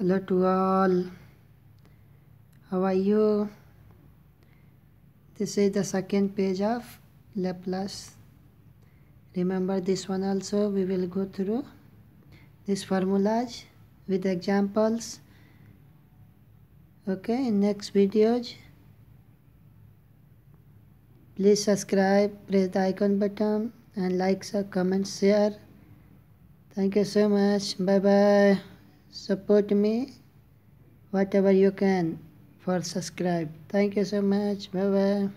hello to all how are you this is the second page of Laplace remember this one also we will go through this formulas with examples okay in next videos please subscribe press the icon button and like comment share thank you so much bye bye support me whatever you can for subscribe thank you so much bye bye